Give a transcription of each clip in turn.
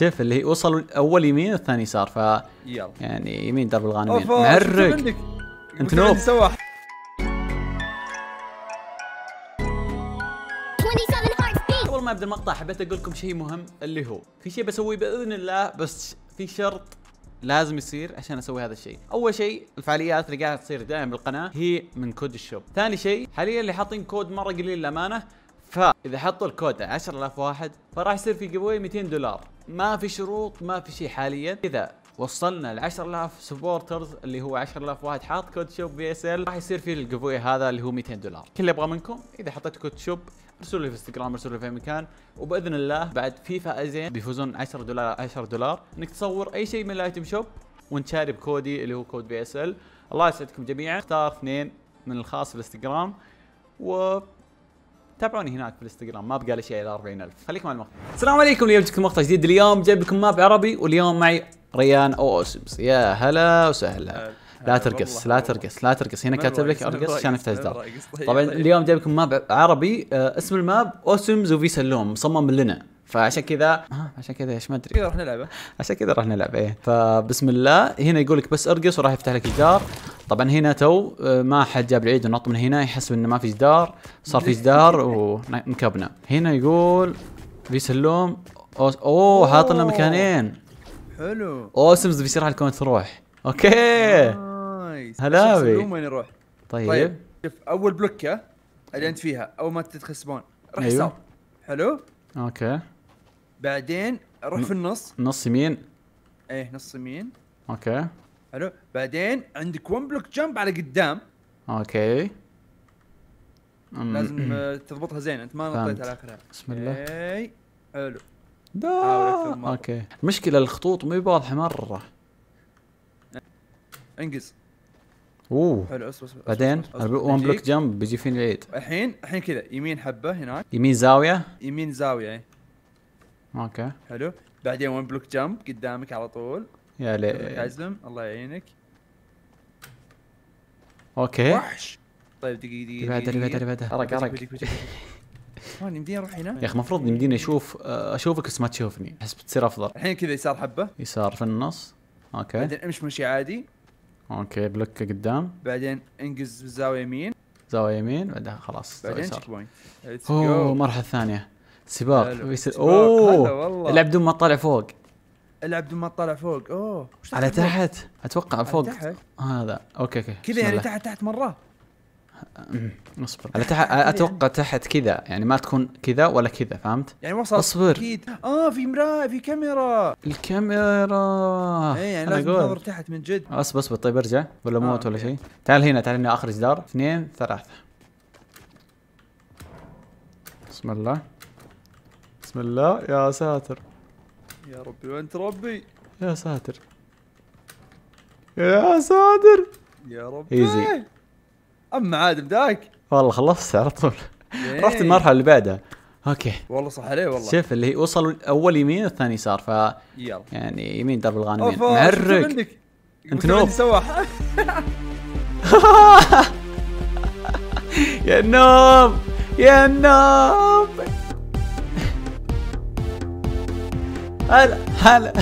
شوف اللي وصل اول يمين والثاني يسار ف يلا يعني يمين درب الغانمين معرق انت نوب قبل ما ابدا المقطع حبيت اقول لكم شيء مهم اللي هو في شيء بسويه باذن الله بس في شرط لازم يصير عشان اسوي هذا الشيء اول شيء الفعاليات اللي قاعده تصير دائما بالقناه هي من كود الشوب ثاني شيء حاليا اللي حاطين كود مره قليل للامانه فاذا حطوا الكود 10000 واحد فراح يصير في جيف 200 دولار ما في شروط ما في شيء حاليا اذا وصلنا ل 10000 سبورترز اللي هو 10000 واحد حاط كود شوب بي اس ال راح يصير في الجيف هذا اللي هو 200 دولار كل اللي ابغى منكم اذا حطيت كود شوب ارسلوا لي في انستغرام ارسلوا لي في اي مكان وباذن الله بعد في فائزين بيفوزون 10 دولار 10 دولار انك تصور اي شيء من الايتم شوب ونشاري بكودي اللي هو كود بي اس ال الله يسعدكم جميعا اختار اثنين من الخاص في الانستغرام و تابعوني هناك في الانستغرام ما بقى لي شيء الا 40000 خليكم على المقطع السلام عليكم اليوم جبتكم مقطع جديد اليوم جايب لكم ماب عربي واليوم معي ريان او اوسمس يا هلا وسهلا لا ترقص لا ترقص لا ترقص هنا كاتب لك ارقص عشان افتح جدار طيب، طبعا طيب. اليوم جايب لكم ماب عربي آه، اسم الماب اوسمز وفيسا اللوم مصمم لنا فعشان كذا آه عشان كذا ايش ما ادري كذا راح نلعبه عشان كذا راح نلعب ايه فبسم الله هنا يقول لك بس ارقص وراح يفتح لك الجار طبعا هنا تو آه، ما حد جاب العيد ونط من هنا يحسب انه ما في جدار صار في جدار ونكبنا هنا يقول في سلوم اوه حاط لنا مكانين حلو اوه سمز بيصير على الكونت تروح اوكي نايس هلا بي سلوم وين يروح طيب. طيب شوف اول بلوكه اللي انت فيها اول ما تدخل سبون راح أيوه. يسار حلو اوكي بعدين روح في النص نص يمين ايه نص يمين اوكي حلو بعدين عندك ون بلوك جمب على قدام اوكي لازم آه، تضبطها زين انت ما نطيت على اخرها بسم الله اي حلو اوكي المشكله الخطوط مو واضحه مره انقز اوه حلو اصبر اصبر بعدين ون بلوك جمب بيجي فيني العيد الحين الحين كذا يمين حبه هناك يمين زاويه يمين زاويه اوكي حلو بعدين ون بلوك جمب قدامك على طول يعني يا ليه عزم الله يعينك اوكي وحش طيب دقيقة دقيقة اللي بعده اللي بعده اللي بعده ارق ارق ثواني مديني اروح هنا؟ يا اخي المفروض مديني اشوف آه، اشوفك بس ما تشوفني احس بتصير افضل الحين كذا يسار حبة يسار في النص اوكي بعدين امشي مشي عادي اوكي بلوك قدام بعدين انقز زاويه يمين زاوية يمين بعدها خلاص بعدين يسار بوينت اوه المرحلة الثانية سباق اوه والله. العب بدون ما تطالع فوق العب بدون ما تطلع فوق اوه على تحت اتوقع فوق تحت هذا اوكي اوكي كذا يعني تحت تحت مره أمم. اصبر على تحت اتوقع تحت كذا يعني ما تكون كذا ولا كذا فهمت؟ يعني وصل اصبر اكيد اه في مرايه في كاميرا الكاميرا اي يعني لازم تنظر تحت من جد اصبر اصبر طيب ارجع ولا موت ولا شيء تعال هنا تعال هنا اخر جدار اثنين ثلاثة بسم الله بسم الله يا ساتر يا ربي وانت ربي يا ساتر يا ساتر يا ربي ايزي اما عاد بداك والله خلصت على طول إيه. رحت المرحله اللي بعدها اوكي والله صح عليه والله شوف اللي هي وصل اول يمين والثاني يسار ف يلا يعني يمين درب الغانمين يعني. معرق انت نوب يا نوب يا نوب هلا هلا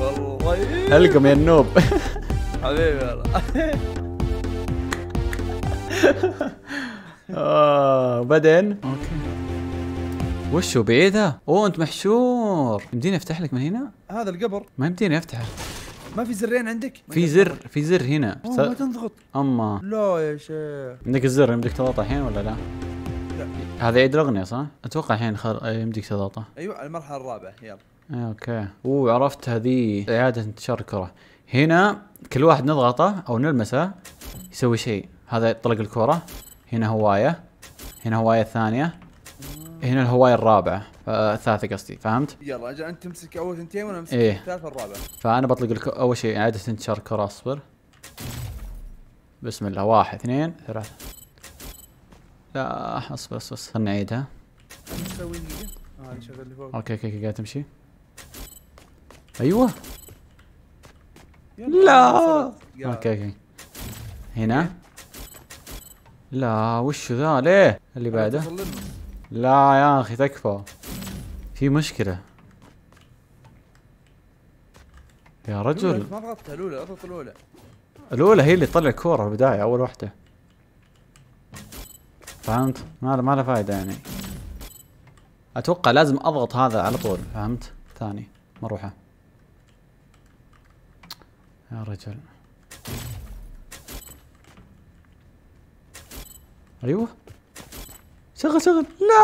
والله القم يا النوب حبيبي والله اه بعدين اوكي وشو بعيدة؟ اوه انت محشور يمديني افتح لك من هنا؟ هذا القبر ما يمديني افتحه ما في زرين عندك؟ في زر في زر هنا أوه ما تنضغط اما لا يا شيخ عندك الزر يمديك تضغطه الحين ولا لا؟ لا هذا عيد الاغنيه صح؟ اتوقع الحين خل... يمديك تضغطه ايوه المرحله الرابعه يلا اوكي اوه عرفت هذه اعاده انتشار الكره هنا كل واحد نضغطه او نلمسه يسوي شيء هذا يطلق الكره هنا هوايه هنا هوايه ثانيه هنا الهواية الرابعة آه، الثالثة قصدي فهمت؟ يلا اجل انت تمسك اول ثنتين وانا امسك إيه. الثالثة الرابعة فانا بطلق الكو... اول شيء اعادة انتشار الكرة اصبر بسم الله واحد اثنين ثلاثة لا اصبر اصبر خلنا نعيدها آه اوكي اوكي قاعد تمشي ايوه لا اوكي اوكي هنا إيه. لا وش ذا ليه اللي بعده لا يا اخي تكفى في مشكلة يا رجل ما ضغطت الاولى اضغط الاولى الاولى هي اللي تطلع الكورة البداية اول واحدة فهمت؟ ما ما له فايدة يعني اتوقع لازم اضغط هذا على طول فهمت؟ ثاني مروحة يا رجل ايوه شغل شغل لا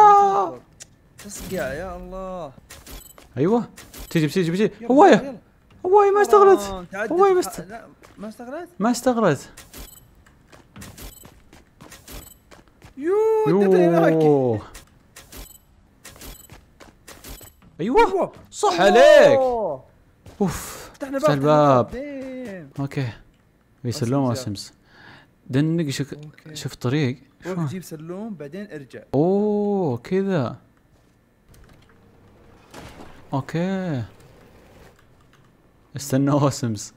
تسقع يا الله ايوه تجي بتجي بتجي هوايه هوايه ما استغلت هوايه ما استغلت ما استغلت ما اشتغلت ايوه صح عليك اوف فتحنا باب الباب اوكي بيسلموا سمس دنق شك... شوف طريق روح جيب سلوم بعدين ارجع اوه كذا اوكي استنوا اوسمز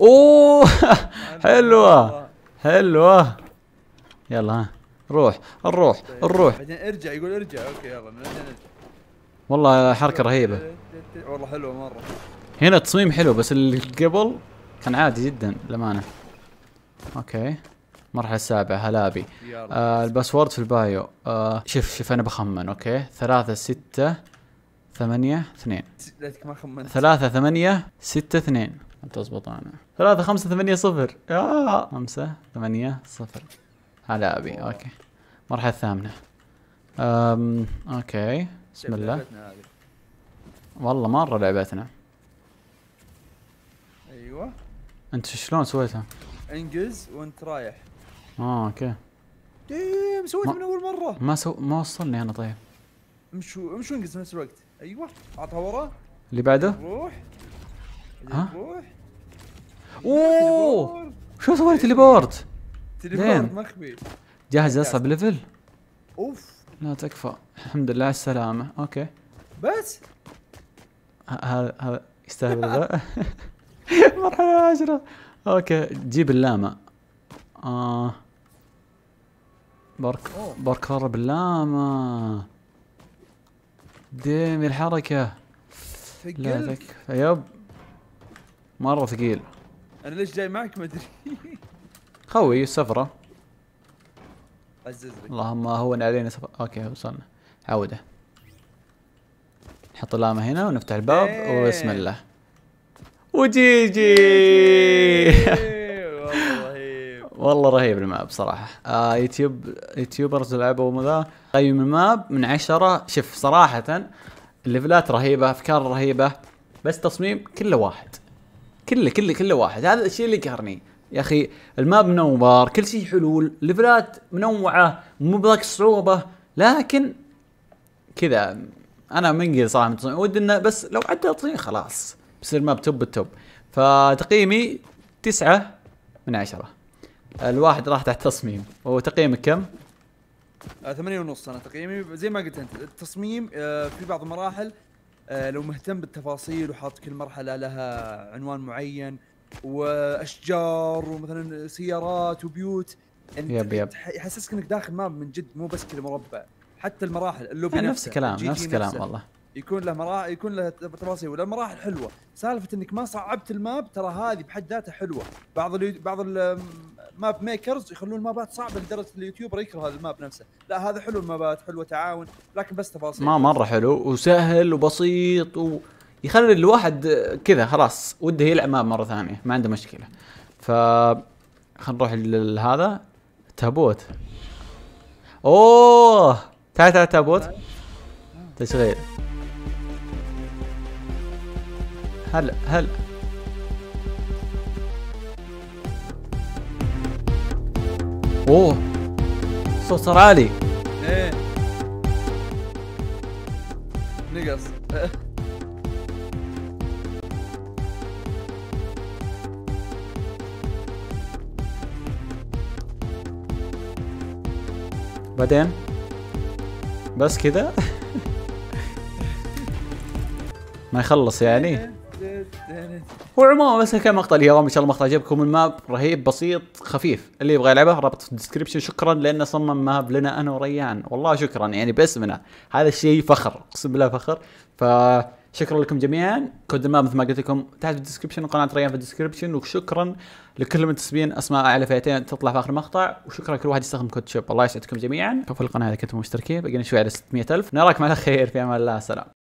اوه حلوه حلوه يلا ها روح نروح نروح طيب، بعدين ارجع يقول ارجع اوكي يلا بعدين ارجع والله حركه رهيبه والله حلوه مره هنا تصميم حلو بس اللي قبل كان عادي جدا للامانه اوكي المرحلة السابعة هلابي آه الباسورد في البايو آه شوف شوف انا بخمن اوكي ثلاثة ستة ثمانية اثنين ما خمنت ثلاثة ثمانية ستة اثنين انت تزبط انا ثلاثة خمسة ثمانية صفر آه. خمسة ثمانية صفر هلابي اوكي المرحلة الثامنة أم اوكي بسم الله والله مرة لعبتنا ايوه انت شلون سويتها؟ انجز وانت رايح اه اوكي ديم إيه، سويته من اول مره ما سو... ما وصلني انا طيب امشوا امشوا انقز نفس الوقت ايوه اعطها ورا اللي بعده روح ها روح اوه شو سويت تليبورت مخبي جاهز اصعب ليفل اوف لا تكفى الحمد لله على السلامة اوكي بس هذا هذا يستاهل ذا مرحلة عشرة اوكي جيب آه بارك بارك هرب باللامة ديمي الحركة ثقيل يب مرة ثقيل انا ليش جاي معك ما ادري خوي السفرة عزز اللهم هون علينا سفرة اوكي وصلنا عودة نحط اللاما هنا ونفتح الباب إيه. وبسم الله وجيجي والله رهيب الماب صراحه آه يوتيوب يوتيوبرز لعبوا ذا قيم الماب من عشرة شوف صراحه الليفلات رهيبه افكار رهيبه بس تصميم كله واحد كله كله كله واحد هذا الشيء اللي قهرني يا اخي الماب منور كل شيء حلول ليفلات منوعه مو بذاك الصعوبه لكن كذا انا منقل صراحه من ودي انه بس لو عدى تصميم خلاص بيصير ماب توب التوب فتقييمي تسعة من عشرة الواحد راح تحت تصميم وتقييمك كم؟ آه، ثمانية ونص انا تقييمي زي ما قلت انت التصميم آه، في بعض المراحل آه، لو مهتم بالتفاصيل وحاط كل مرحله لها عنوان معين واشجار ومثلا سيارات وبيوت انت يب يب يحسسك انك داخل ماب من جد مو بس كذا مربع حتى المراحل اللوبي نفسه نفس الكلام نفس الكلام والله يكون له مراحل يكون له تفاصيل ولا مراحل حلوه سالفه انك ما صعبت الماب ترى هذه بحد ذاتها حلوه بعض بعض ماب ميكرز يخلون المابات صعبه لدرجه اليوتيوبر يكره هذا الماب نفسه لا هذا حلو المابات حلوه تعاون لكن بس تفاصيل ما مره حلو وسهل وبسيط ويخلي الواحد كذا خلاص وده يلعب ماب مره ثانيه ما عنده مشكله ف خلينا نروح لهذا تابوت اوه تعال تعال تابوت تشغيل هلا هلا اوه صوت عالي ايه نقص بعدين بس كذا ما يخلص يعني إيه. وعموما بس كان مقطع اليوم ان شاء الله مقطع عجبكم الماب رهيب بسيط خفيف اللي يبغى يلعبه رابط في الديسكربشن شكرا لانه صمم ماب لنا انا وريان والله شكرا يعني باسمنا هذا الشيء فخر اقسم بالله فخر فشكرا لكم جميعا كود الماب مثل ما قلت لكم تحت في الديسكربشن وقناه ريان في الديسكربشن وشكرا لكل المنتسبين اسماء اعلى فئتين تطلع في اخر مقطع وشكرا لكل واحد يستخدم كود شوب الله يسعدكم جميعا شوفوا القناه اذا كنتم مشتركين بقينا شوي على 600000 نراكم على خير في امان الله سلام